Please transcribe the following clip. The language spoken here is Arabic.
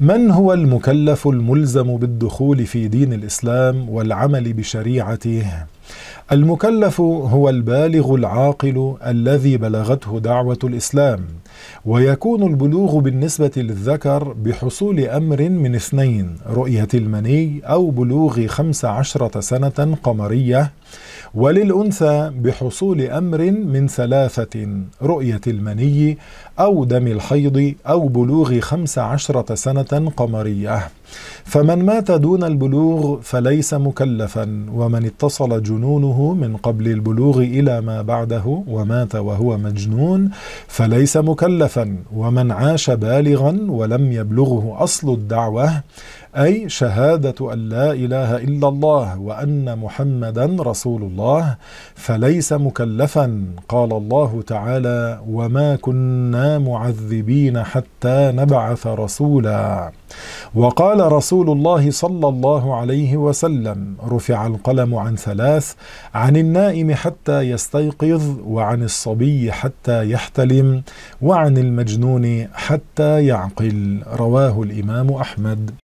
من هو المكلف الملزم بالدخول في دين الإسلام والعمل بشريعته؟ المكلف هو البالغ العاقل الذي بلغته دعوة الإسلام، ويكون البلوغ بالنسبة للذكر بحصول أمر من اثنين رؤية المني أو بلوغ خمس عشرة سنة قمرية وللأنثى بحصول أمر من ثلاثة رؤية المني أو دم الحيض أو بلوغ خمس عشرة سنة قمرية فمن مات دون البلوغ فليس مكلفا ومن اتصل جنونه من قبل البلوغ إلى ما بعده ومات وهو مجنون فليس مكلفا ومن عاش بالغا ولم يبلغه أصل الدعوة أي شهادة أن لا إله إلا الله وأن محمدا رسول الله فليس مكلفا قال الله تعالى وما كنا معذبين حتى نبعث رسولا وقال رسول الله صلى الله عليه وسلم رفع القلم عن ثلاث عن النائم حتى يستيقظ وعن الصبي حتى يحتلم وعن المجنون حتى يعقل رواه الإمام أحمد